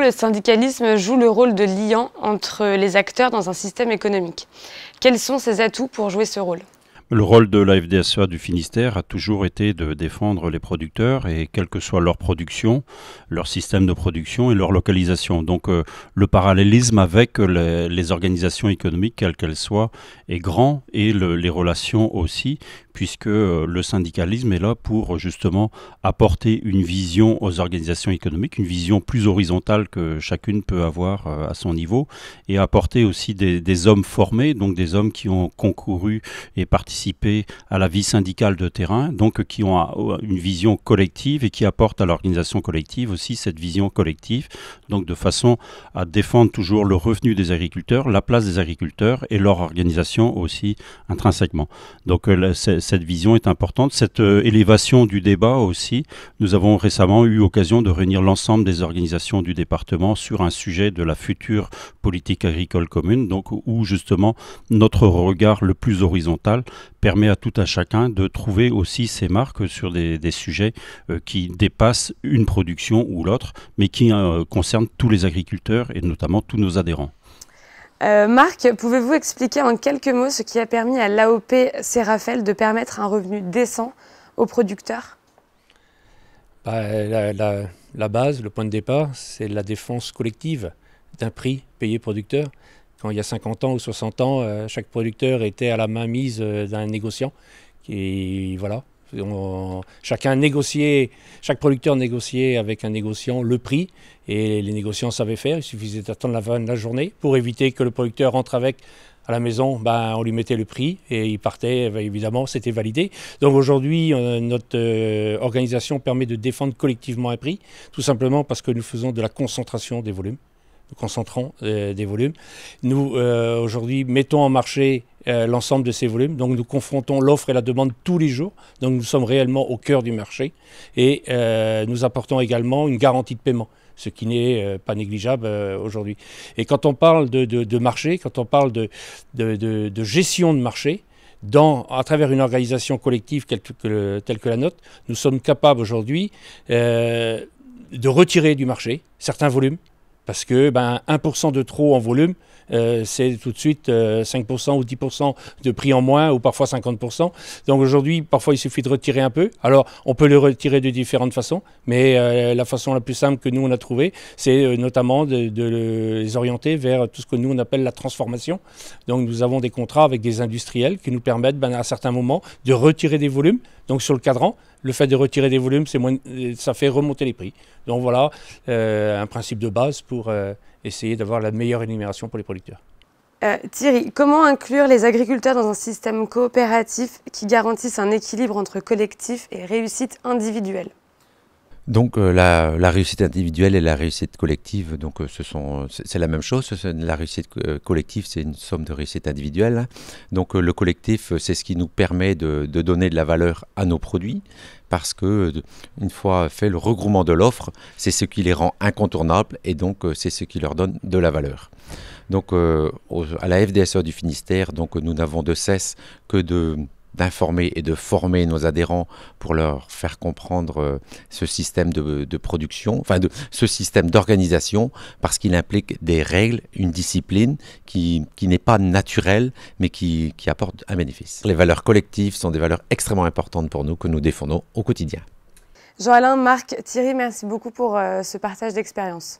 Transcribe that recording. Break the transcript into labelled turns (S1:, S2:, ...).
S1: le syndicalisme joue le rôle de liant entre les acteurs dans un système économique. Quels sont ses atouts pour jouer ce rôle
S2: le rôle de la FDSA e du Finistère a toujours été de défendre les producteurs et quelle que soit leur production, leur système de production et leur localisation. Donc euh, le parallélisme avec les, organisations économiques, quelles qu'elles soient, est grand et les relations aussi puisque euh, le syndicalisme est là pour justement apporter une vision aux organisations économiques, une vision plus horizontale que chacune peut avoir euh, à son niveau, et apporter aussi des, hommes formés, donc des hommes qui ont concouru et participé à la vie syndicale de terrain, donc qui ont euh, une vision collective et qui apportent à l'organisation collective aussi cette vision collective, donc de façon à défendre toujours le revenu des agriculteurs, la place des agriculteurs et leur organisation aussi intrinsèquement. Donc c'est cette vision est importante, cette euh, élévation du débat aussi. Nous avons récemment eu occasion de réunir l'ensemble des organisations du département sur un sujet de la future politique agricole commune, donc où justement notre regard le plus horizontal permet à tout un chacun de trouver aussi ses marques sur des sujets euh, qui dépassent une production ou l'autre, mais qui euh, concernent tous les agriculteurs et notamment tous nos adhérents.
S1: Euh, Marc, pouvez-vous expliquer en quelques mots ce qui a permis à l'AOP CéRafel de permettre un revenu décent aux producteurs
S3: bah, la, base, le point de départ, c'est la défense collective d'un prix payé producteur. Quand il y a 50 ans ou 60 ans, euh, chaque producteur était à la mainmise euh, d'un négociant qui, voilà, chacun négociait, chaque producteur négociait avec un négociant le prix et les négociants savaient faire. Il suffisait d'attendre la fin de la journée pour éviter que le producteur rentre avec à la maison, ben, on lui mettait le prix et il partait, ben, évidemment, c'était validé. Donc aujourd'hui, euh, notre euh, organisation permet de défendre collectivement un prix, tout simplement parce que nous faisons de la concentration des volumes concentrons euh, des volumes. Nous, euh, aujourd'hui, mettons en marché euh, l'ensemble de ces volumes. Donc nous confrontons l'offre et la demande tous les jours. Donc nous sommes réellement au cœur du marché et nous apportons également une garantie de paiement, ce qui n'est pas négligeable aujourd'hui. Et quand on parle de, marché, quand on parle de, de gestion de marché, dans, à travers une organisation collective telle que, telle que la nôtre, nous sommes capables aujourd'hui de retirer du marché certains volumes, parce que ben, 1% de trop en volume, euh, c'est tout de suite 5% euh, ou 10% de prix en moins, ou parfois 50%. Donc aujourd'hui, parfois, il suffit de retirer un peu. Alors, on peut le retirer de différentes façons, mais euh, la façon la plus simple que nous, on a trouvée, c'est notamment de, les orienter vers tout ce que nous, on appelle la transformation. Donc nous avons des contrats avec des industriels qui nous permettent, ben, à certains moments, de retirer des volumes, donc sur le cadran, le fait de retirer des volumes, c'est moins, ça fait remonter les prix. Donc voilà euh, un principe de base pour euh, essayer d'avoir la meilleure rémunération pour les producteurs.
S1: Euh, Thierry, comment inclure les agriculteurs dans un système coopératif qui garantisse un équilibre entre collectif et réussite individuelle
S4: donc euh, la, réussite individuelle et la réussite collective, donc euh, ce sont euh, c'est la même chose. La réussite collective, c'est une somme de réussite individuelle. Donc le collectif, c'est ce qui nous permet de, donner de la valeur à nos produits parce que une fois fait le regroupement de l'offre, c'est ce qui les rend incontournables et donc c'est ce qui leur donne de la valeur. Donc à la FDSE du Finistère, donc nous n'avons de cesse que de d'informer et de former nos adhérents pour leur faire comprendre euh, ce système de, production, enfin de ce système d'organisation, parce qu'il implique des règles, une discipline qui, n'est pas naturelle, mais qui, qui apporte un bénéfice. Les valeurs collectives sont des valeurs extrêmement importantes pour nous que nous défendons au quotidien.
S1: Jean-Alain, Marc, Thierry, merci beaucoup pour euh, ce partage d'expérience.